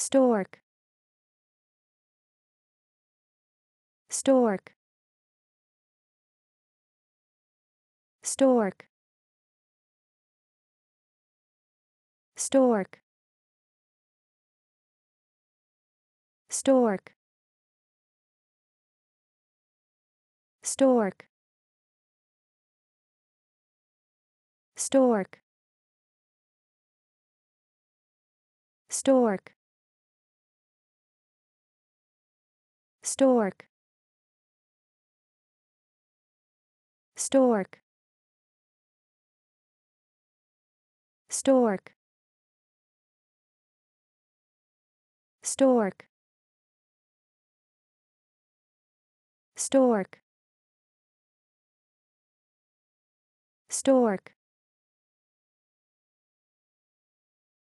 stork stork stork stork stork stork stork stork stork stork stork stork stork stork